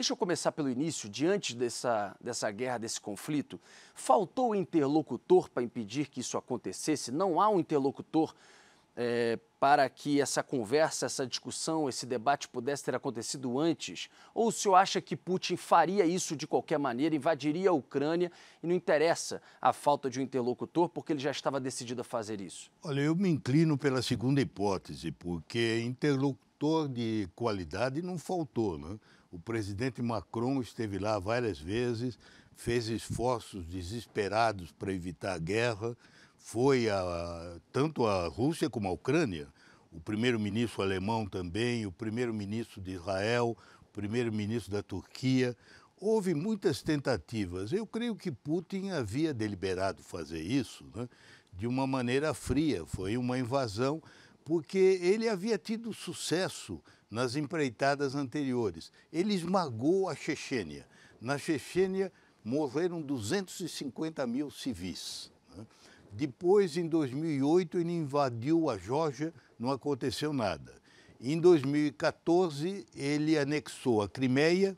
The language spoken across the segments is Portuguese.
Deixa eu começar pelo início. Diante dessa, dessa guerra, desse conflito, faltou interlocutor para impedir que isso acontecesse? Não há um interlocutor é, para que essa conversa, essa discussão, esse debate pudesse ter acontecido antes? Ou o senhor acha que Putin faria isso de qualquer maneira, invadiria a Ucrânia e não interessa a falta de um interlocutor porque ele já estava decidido a fazer isso? Olha, eu me inclino pela segunda hipótese, porque interlocutor de qualidade não faltou, né? O presidente Macron esteve lá várias vezes, fez esforços desesperados para evitar a guerra, foi a, tanto a Rússia como a Ucrânia, o primeiro-ministro alemão também, o primeiro-ministro de Israel, o primeiro-ministro da Turquia. Houve muitas tentativas. Eu creio que Putin havia deliberado fazer isso né, de uma maneira fria. Foi uma invasão porque ele havia tido sucesso nas empreitadas anteriores. Ele esmagou a Chechênia. Na Chechênia morreram 250 mil civis. Né? Depois, em 2008, ele invadiu a Geórgia, não aconteceu nada. Em 2014, ele anexou a Crimeia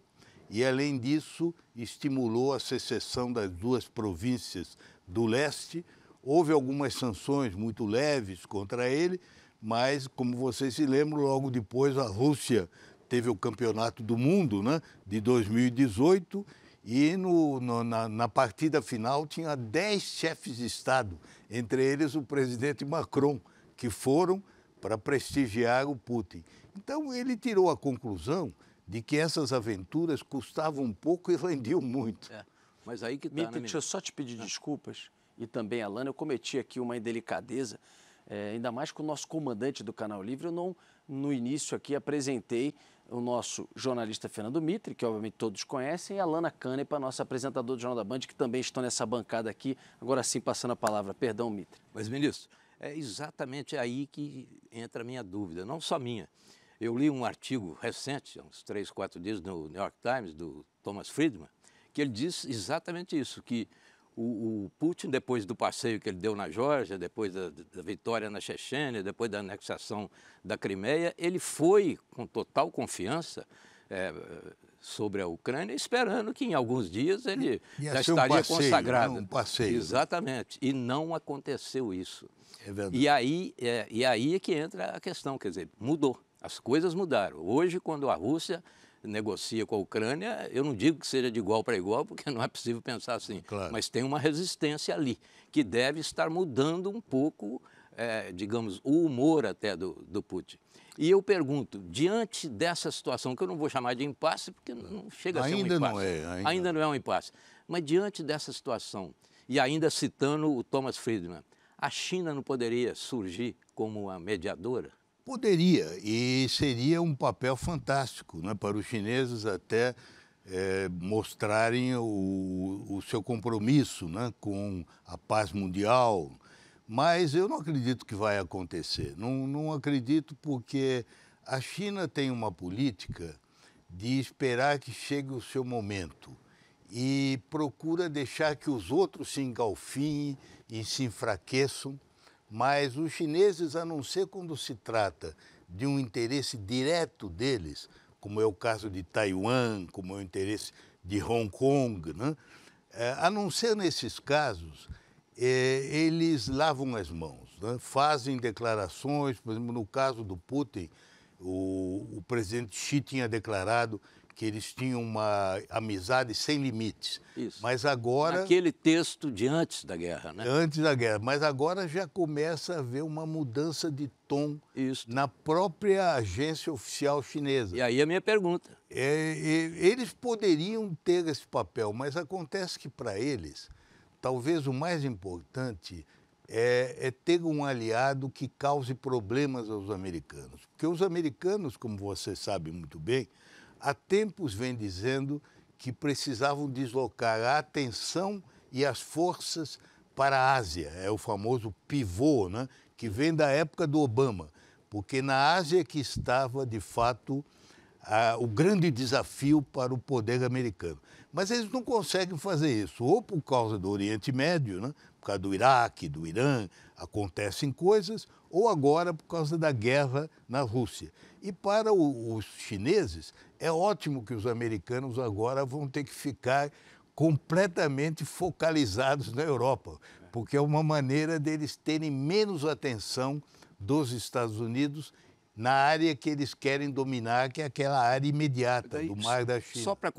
e, além disso, estimulou a secessão das duas províncias do leste. Houve algumas sanções muito leves contra ele, mas como vocês se lembram, logo depois a Rússia teve o Campeonato do Mundo né, de 2018 e no, no, na, na, partida final tinha 10 chefes de Estado, entre eles o presidente Macron, que foram para prestigiar o Putin. Então ele tirou a conclusão de que essas aventuras custavam pouco e rendiam muito. É, mas aí que tá, Mita, né, deixa eu só te pedir desculpas, e também, Alana, eu cometi aqui uma indelicadeza é, ainda mais com o nosso comandante do Canal Livre, eu não, no início aqui, apresentei o nosso jornalista Fernando Mitre, que obviamente todos conhecem, e a Lana Canepa, nossa apresentadora do Jornal da Band, que também estão nessa bancada aqui. Agora sim, passando a palavra. Perdão, Mitre. Mas, ministro, é exatamente aí que entra a minha dúvida, não só minha. Eu li um artigo recente, há uns três, quatro dias, no New York Times, do Thomas Friedman, que ele diz exatamente isso, que o, o, Putin, depois do passeio que ele deu na Geórgia, depois da, da, vitória na Chechênia, depois da anexação da Crimeia, ele foi com total confiança é, sobre a Ucrânia, esperando que em alguns dias ele Ia já estaria um passeio, né? consagrado. Um passeio. Né? Exatamente. E não aconteceu isso. É verdade. E aí, é, e aí é que entra a questão, quer dizer, mudou. As coisas mudaram. Hoje, quando a Rússia negocia com a Ucrânia, eu não digo que seja de igual para igual, porque não é possível pensar assim. Claro. Mas tem uma resistência ali, que deve estar mudando um pouco, é, digamos, o humor até do, do Putin. E eu pergunto, diante dessa situação, que eu não vou chamar de impasse, porque não chega ainda a ser um impasse. Não é, ainda. ainda não é um impasse. Mas diante dessa situação, e ainda citando o Thomas Friedman, a China não poderia surgir como uma mediadora? Poderia, e seria um papel fantástico né, para os chineses até é, mostrarem o, o, seu compromisso né, com a paz mundial. Mas eu não acredito que vai acontecer. Não, não acredito porque a China tem uma política de esperar que chegue o seu momento e procura deixar que os outros se engalfiem e se enfraqueçam mas os chineses, a não ser quando se trata de um interesse direto deles, como é o caso de Taiwan, como é o interesse de Hong Kong, né? é, a não ser nesses casos, é, eles lavam as mãos, né? fazem declarações, por exemplo, no caso do Putin, o, o presidente Xi tinha declarado que eles tinham uma amizade sem limites. Isso. Mas agora. Aquele texto de antes da guerra, né? Antes da guerra. Mas agora já começa a haver uma mudança de tom Isso. na própria agência oficial chinesa. E aí a minha pergunta. É, eles poderiam ter esse papel, mas acontece que para eles, talvez o mais importante. É, é, ter um aliado que cause problemas aos americanos. Porque os americanos, como você sabe muito bem, há tempos vem dizendo que precisavam deslocar a atenção e as forças para a Ásia. É o famoso pivô, né? que vem da época do Obama, porque na Ásia que estava, de fato, a, o grande desafio para o poder americano. Mas eles não conseguem fazer isso, ou por causa do Oriente Médio, né? por causa do Iraque, do Irã, acontecem coisas, ou agora por causa da guerra na Rússia. E para o, os chineses, é ótimo que os americanos agora vão ter que ficar completamente focalizados na Europa, porque é uma maneira deles terem menos atenção dos Estados Unidos na área que eles querem dominar, que é aquela área imediata Daí, do Mar da China. Só